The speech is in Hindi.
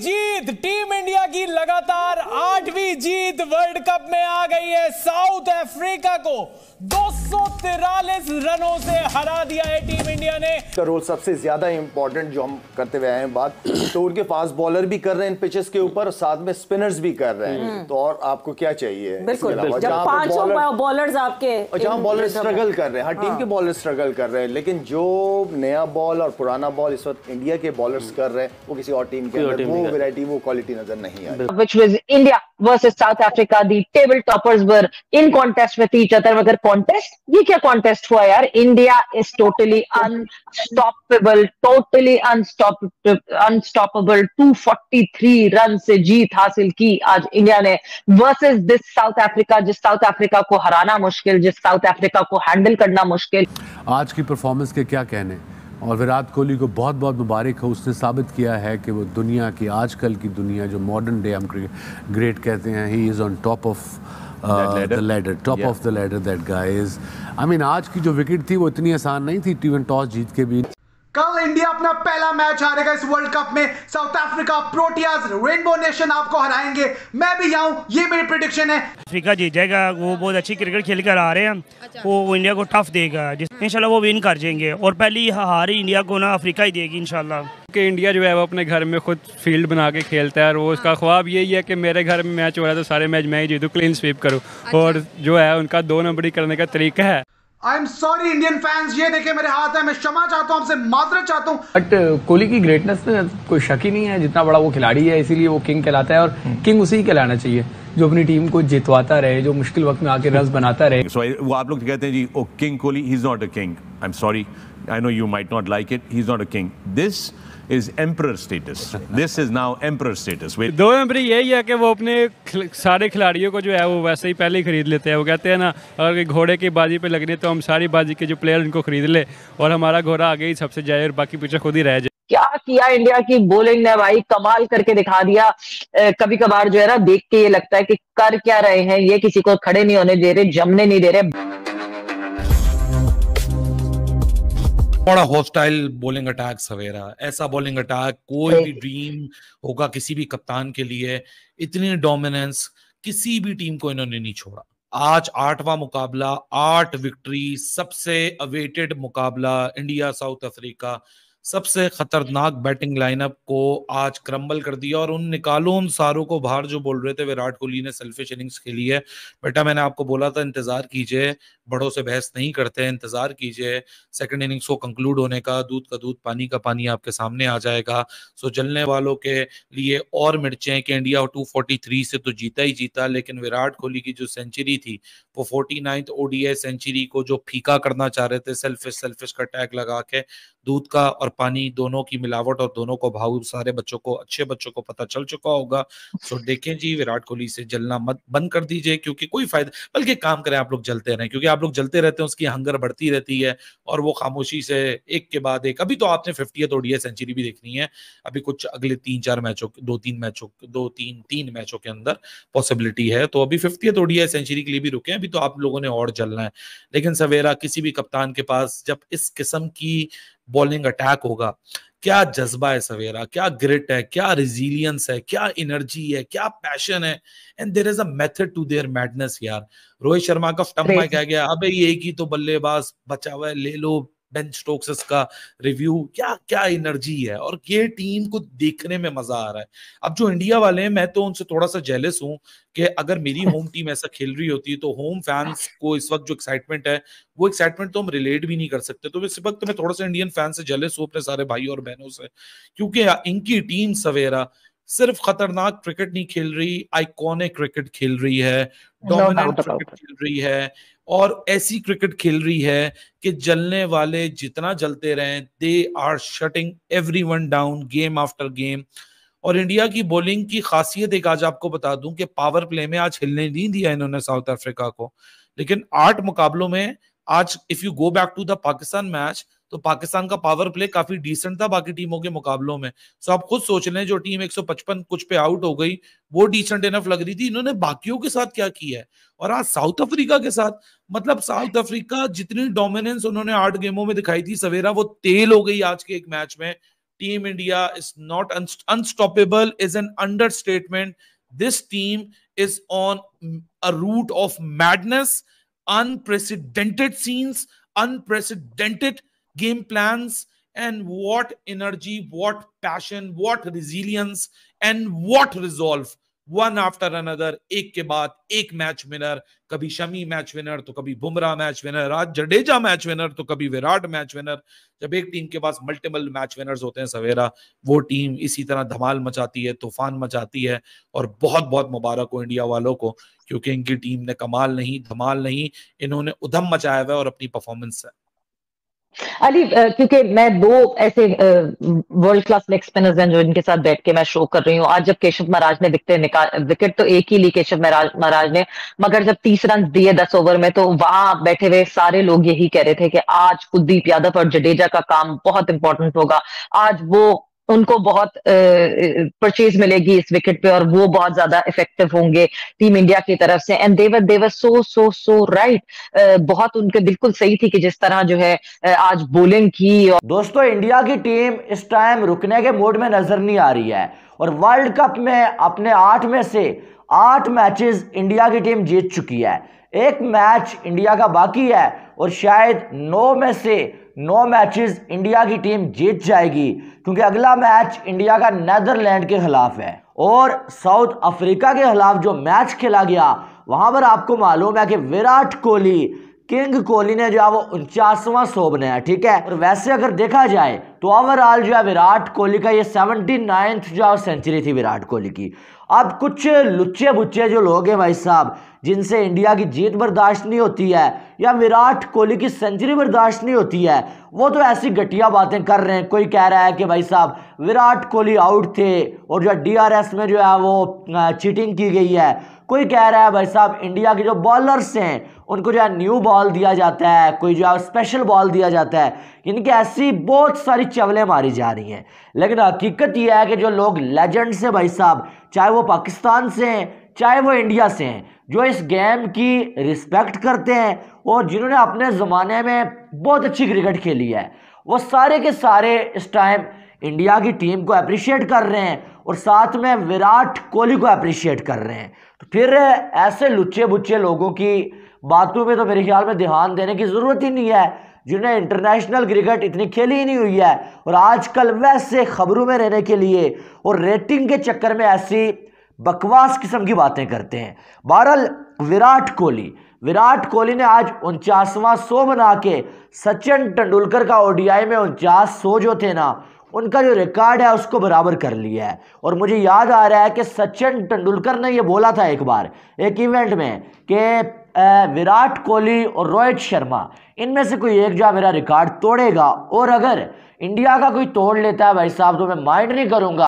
जीत टीम इंडिया की लगातार आठ आठवीं जीत वर्ल्ड कप में आ गई है साउथ अफ्रीका को दो रनों से हरा दिया है टीम इंडिया ने रोल सबसे ज्यादा इंपॉर्टेंट जो हम करते हुए आए हैं बात तो उनके फास्ट बॉलर भी कर रहे हैं इन पिचेस के ऊपर साथ में स्पिनर्स भी कर रहे हैं हम्म। तो और आपको क्या चाहिए बिल्कुल आपके जहां बॉलर स्ट्रगल कर रहे हैं हर टीम हाँ। के बॉलर स्ट्रगल कर रहे हैं लेकिन जो नया बॉल और पुराना बॉल इस वक्त इंडिया के बॉलर हम्म। कर रहे हैं वो किसी और टीम के वो वैरायटी वो क्वालिटी नजर नहीं आई which India versus South Africa the table toppers were in contest with each other मगर कॉन्टेस्ट ये क्या कॉन्टेस्ट हुआ यार India is totally unstoppable totally unstoppable two forty three run से जीत हासिल की आज इंडिया ने वर्सेज दिस साउथ अफ्रीका जिस साउथ अफ्रीका को हराना मुश्किल जिस साउथ अफ्रीका को हैंडल करना मुश्किल आज की परफॉर्मेंस के क्या कहने और विराट कोहली को बहुत बहुत मुबारक हो उसने साबित किया है कि वो दुनिया की आजकल की दुनिया जो मॉडर्न डे हम ग्रेट कहते हैं he is on top of the ladder top of the ladder that guys I mean आज की जो विकेट थी वो इतनी आसान नहीं थी टीवन टॉस जीत के भी कल इंडिया अपना पहला मैच हारेगा इस वर्ल्ड कप में South Africa Proteas rainbow nation आपको हराएंगे मैं भी यहाँ ये मेरी प्रिडिक्शन है अफ्रीका जीत जाएगा वो बहुत अच्छी क्रिकेट खेल कर आ रहे हैं अच्छा। वो इंडिया को टफ देगा इंशाल्लाह वो विन कर जाएंगे और पहली हार ही इंडिया को ना अफ्रीका ही देगी इंशाल्लाह कि इंडिया जो है वो अपने घर में खुद फील्ड बना के खेलता है और वो उसका हाँ। ख्वाब यही है कि मेरे घर में मैच हो रहा है तो सारे मैच मैं ही जीतूँ क्लीन स्वीप करूँ और जो है उनका दो नंबरी करने का तरीका है I am sorry Indian fans ये देखे मेरे हाथ है मैं क्षमा चाहता हूँ आपसे मात्र चाहता हूँ बट uh, कोहली की ग्रेटनेस में कोई शक ही नहीं है जितना बड़ा वो खिलाड़ी है इसीलिए वो किंग कहलाता है और किंग hmm. उसे ही कहलाना चाहिए जो अपनी टीम को जितवाता रहे जो मुश्किल वक्त में आके रस बनाता रहे so, वो आप लोग कहते हैं जी oh king Kohli is not a king I'm sorry. I know you might not like it. He's not a king. This is emperor status. This is now emperor status. Wait. दो एम्परी यही है कि वो अपने सारे खिलाड़ियों को जो है वो वैसे ही पहले ही खरीद लेते हैं वो कहते हैं ना अगर घोड़े की बाजी पे लगने तो हम सारी बाजी के जो प्लेयर उनको खरीद ले और हमारा घोड़ा आगे ही सबसे जाए और बाकी पीछे खुद ही रह जाए क्या किया इंडिया की बोलिंग ने भाई कमाल करके दिखा दिया कभी कभार जो है ना देख के ये लगता है कि कर क्या रहे हैं ये किसी को खड़े नहीं होने दे रहे जमने नहीं दे रहे बड़ा हॉस्टाइल बॉलिंग अटैक सवेरा ऐसा बॉलिंग अटैक कोई भी ड्रीम होगा किसी भी कप्तान के लिए इतनी डोमिनेंस किसी भी टीम को इन्होंने नहीं छोड़ा आज आठवां मुकाबला आठ विक्ट्री सबसे अवेटेड मुकाबला इंडिया साउथ अफ्रीका सबसे खतरनाक बैटिंग लाइनअप को आज क्रम्बल कर दिया और उन निकालो उन सारों को बाहर जो बोल रहे थे विराट कोहली ने सेल्फिश इनिंग्स खेली है बेटा मैंने आपको बोला था इंतजार कीजिए बड़ों से बहस नहीं करते हैं इंतजार कीजिए सेकंड इनिंग्स को कंक्लूड होने का दूध का दूध पानी का पानी आपके सामने आ जाएगा सो जलने वालों के लिए और मिर्चें कि इंडिया टू से तो जीता ही जीता लेकिन विराट कोहली की जो सेंचुरी थी वो फोर्टी नाइन्थ सेंचुरी को जो फीका करना चाह रहे थे सेल्फिश सेल्फिश का टैग लगा के दूध का और पानी दोनों की मिलावट और दोनों को भाव सारे बच्चों को अच्छे बच्चों को पता चल चुका होगा सो देखें जी विराट कोहली से जलना मत बंद कर दीजिए क्योंकि कोई फायदा बल्कि काम करें आप लोग जलते रहें क्योंकि आप लोग जलते रहते हैं उसकी हंगर बढ़ती रहती है और वो खामोशी से एक के बाद एक अभी तो आपने फिफ्टी ओडीआई सेंचुरी भी देखनी है अभी कुछ अगले तीन चार मैचों दो तीन मैचों दो तीन तीन मैचों के अंदर पॉसिबिलिटी है तो अभी फिफ्टी ओडीआई सेंचुरी के लिए भी रुके अभी तो आप लोगों ने और जलना है लेकिन सवेरा किसी भी कप्तान के पास जब इस किस्म की बॉलिंग अटैक होगा क्या जज्बा है सवेरा क्या ग्रिट है क्या रिजिलियंस है क्या एनर्जी है क्या पैशन है and there is a method to their madness यार रोहित शर्मा का स्टम्प क्या गया अबे ये एक ही तो बल्लेबाज बचा हुआ है ले लो बेन स्टोक्स का रिव्यू क्या क्या एनर्जी है और ये टीम को देखने में मजा आ रहा है अब जो इंडिया वाले हैं मैं तो उनसे थोड़ा सा जेलस हूं कि अगर मेरी होम टीम ऐसा खेल रही होती तो होम फैंस को इस वक्त जो एक्साइटमेंट है वो एक्साइटमेंट तो हम रिलेट भी नहीं कर सकते तो इस वक्त मैं थोड़ा सा इंडियन फैंस से जेलस हूँ अपने सारे भाई और बहनों से क्योंकि इनकी टीम सवेरा सिर्फ खतरनाक क्रिकेट नहीं खेल रही आइकॉनिक क्रिकेट खेल रही है डोमिनेंट क्रिकेट खेल रही है और ऐसी क्रिकेट खेल रही है कि जलने वाले जितना जलते रहे they are shutting everyone down game after game और इंडिया की बॉलिंग की खासियत एक आज आपको बता दूं कि पावर प्ले में आज हिलने नहीं दिया इन्होंने साउथ अफ्रीका को लेकिन आठ मुकाबलों में आज if you go back to the Pakistan match तो पाकिस्तान का पावर प्ले काफी डिसेंट था बाकी टीमों के मुकाबलों में सो आप खुद सोच लें जो टीम 155 कुछ पे आउट हो गई वो डिसेंट इनफ लग रही थी इन्होंने बाकियों के साथ क्या किया है और आज साउथ अफ्रीका के साथ मतलब साउथ अफ्रीका जितनी डोमिनेंस उन्होंने आठ गेमों में दिखाई थी सवेरा वो तेल हो गई आज के एक मैच में team India is not unstoppable is an understatement this team is on a route of madness unprecedented scenes, unprecedented game plans, and what energy, what passion, what resilience, and what resolve one after another एक के बाद एक मैच विनर कभी शमी मैच विनर तो कभी बुमराह मैच विनर आज जडेजा मैच विनर तो कभी विराट मैच विनर जब एक टीम के पास मल्टीपल मैच विनर्स होते हैं सवेरा वो टीम इसी तरह धमाल मचाती है तूफान मचाती है और बहुत बहुत मुबारक हो इंडिया वालों को क्योंकि इनकी टीम ने कमाल नहीं धमाल नहीं इन्होंने उधम मचाया हुआ है और अपनी परफॉर्मेंस है अली क्योंकि मैं दो ऐसे वर्ल्ड क्लास लेग स्पिनर्स हैं जो इनके साथ बैठ के मैं शो कर रही हूँ आज जब केशव महाराज ने विकटे निकाल विकेट तो एक ही ली केशव महाराज ने मगर जब तीस रन दिए दस ओवर में तो वहां बैठे हुए सारे लोग यही कह रहे थे कि आज कुलदीप यादव और जडेजा का काम बहुत इंपॉर्टेंट होगा आज वो उनको बहुत परचेज मिलेगी इस विकेट पे और वो बहुत ज्यादा इफेक्टिव होंगे टीम इंडिया की तरफ से and they were they were so so so right बहुत उनके बिल्कुल सही थी कि जिस तरह जो है आज बोलिंग की और दोस्तों इंडिया की टीम इस टाइम रुकने के मूड में नजर नहीं आ रही है और वर्ल्ड कप में अपने आठ में से आठ मैचेस इंडिया की टीम जीत चुकी है एक मैच इंडिया का बाकी है और शायद नौ में से नौ मैचेस इंडिया की टीम जीत जाएगी क्योंकि अगला मैच इंडिया का नैदरलैंड के खिलाफ है और साउथ अफ्रीका के खिलाफ जो मैच खेला गया वहां पर आपको मालूम है कि विराट कोहली किंग कोहली ने जो है वो उनचासवां सो बनाया ठीक है और वैसे अगर देखा जाए तो ओवरऑल जो है विराट कोहली का ये सेवनटी नाइन्थ जो है सेंचुरी थी विराट कोहली की अब कुछ लुच्चे बुच्चे जो लोग हैं भाई साहब जिनसे इंडिया की जीत बर्दाश्त नहीं होती है या विराट कोहली की सेंचुरी बर्दाश्त नहीं होती है वो तो ऐसी घटिया बातें कर रहे हैं कोई कह रहा है कि भाई साहब विराट कोहली आउट थे और जो डीआरएस में जो है वो चीटिंग की गई है कोई कह रहा है भाई साहब इंडिया के जो बॉलर्स हैं उनको जो है न्यू बॉल दिया जाता है कोई जो है स्पेशल बॉल दिया जाता है इनके ऐसी बहुत सारी चवलें मारी जा रही हैं लेकिन हकीकत यह है कि जो लोग लेजेंड से भाई साहब चाहे वो पाकिस्तान से हैं चाहे वो इंडिया से हैं जो इस गेम की रिस्पेक्ट करते हैं और जिन्होंने अपने ज़माने में बहुत अच्छी क्रिकेट खेली है वो सारे के सारे इस टाइम इंडिया की टीम को अप्रिशिएट कर रहे हैं और साथ में विराट कोहली को अप्रिशिएट कर रहे हैं तो फिर ऐसे लुच्चे बुच्चे लोगों की बातों में तो मेरे ख्याल में ध्यान देने की ज़रूरत ही नहीं है जिन्हें इंटरनेशनल क्रिकेट इतनी खेली ही नहीं हुई है और आजकल वैसे खबरों में रहने के लिए और रेटिंग के चक्कर में ऐसी बकवास किस्म की बातें करते हैं बहरल विराट कोहली विराट कोहली ने आज उनचासवां सौ बना के सचिन तेंदुलकर का ओडीआई में उनचास सौ जो थे ना उनका जो रिकॉर्ड है उसको बराबर कर लिया है और मुझे याद आ रहा है कि सचिन तेंदुलकर ने ये बोला था एक बार एक इवेंट में कि विराट कोहली और रोहित शर्मा इनमें से कोई एक जा मेरा रिकॉर्ड तोड़ेगा और अगर इंडिया का कोई तोड़ लेता है भाई साहब तो मैं माइंड नहीं करूँगा